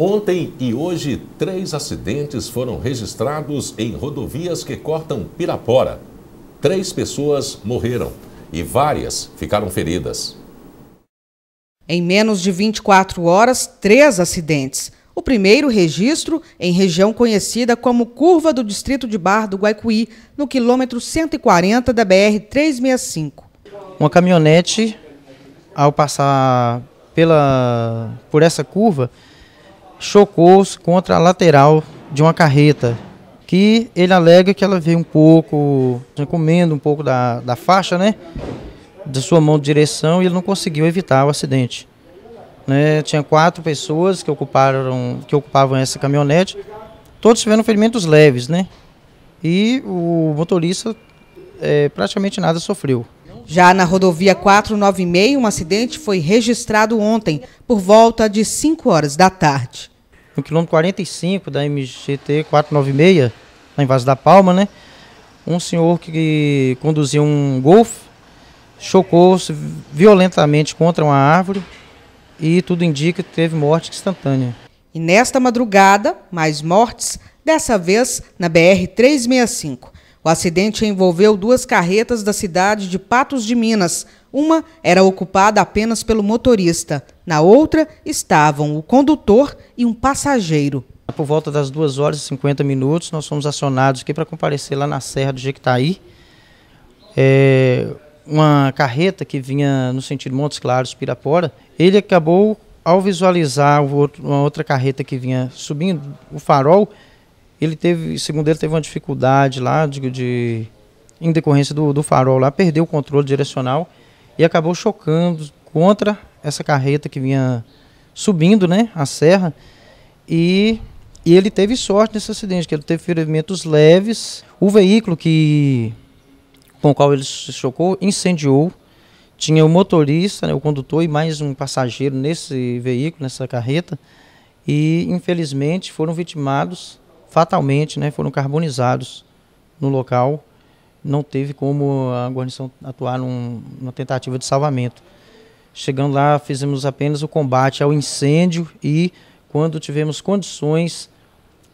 Ontem e hoje, três acidentes foram registrados em rodovias que cortam Pirapora. Três pessoas morreram e várias ficaram feridas. Em menos de 24 horas, três acidentes. O primeiro registro em região conhecida como Curva do Distrito de Bar do Guaicuí, no quilômetro 140 da BR-365. Uma caminhonete, ao passar pela, por essa curva, chocou-se contra a lateral de uma carreta, que ele alega que ela veio um pouco, comendo um pouco da, da faixa, né? Da sua mão de direção e ele não conseguiu evitar o acidente. Né? Tinha quatro pessoas que ocuparam, que ocupavam essa caminhonete, todos tiveram ferimentos leves, né? E o motorista é, praticamente nada sofreu. Já na rodovia 496, um acidente foi registrado ontem, por volta de 5 horas da tarde. No quilômetro 45 da MGT 496, lá em Vaz da Palma, né? Um senhor que conduzia um golfe chocou-se violentamente contra uma árvore e tudo indica que teve morte instantânea. E nesta madrugada, mais mortes, dessa vez na BR 365. O acidente envolveu duas carretas da cidade de Patos de Minas. Uma era ocupada apenas pelo motorista, na outra estavam o condutor e um passageiro. Tá por volta das 2 horas e 50 minutos, nós fomos acionados aqui para comparecer lá na Serra do Jequitaí. É, uma carreta que vinha no sentido Montes Claros, Pirapora, ele acabou, ao visualizar uma outra carreta que vinha subindo o farol, ele teve, segundo ele, teve uma dificuldade lá de, de em decorrência do, do farol lá, perdeu o controle direcional e acabou chocando contra essa carreta que vinha subindo, né, a serra. E, e ele teve sorte nesse acidente, que ele teve ferimentos leves. O veículo que com o qual ele se chocou incendiou. Tinha o motorista, né, o condutor e mais um passageiro nesse veículo, nessa carreta. E infelizmente foram vitimados fatalmente né, foram carbonizados no local. Não teve como a guarnição atuar num, numa tentativa de salvamento. Chegando lá, fizemos apenas o combate ao incêndio e, quando tivemos condições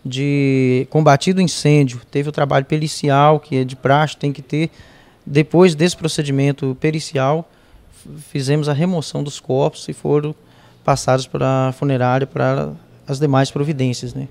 de combater o incêndio, teve o trabalho pericial, que é de praxe, tem que ter. Depois desse procedimento pericial, fizemos a remoção dos corpos e foram passados para a funerária para as demais providências. Né?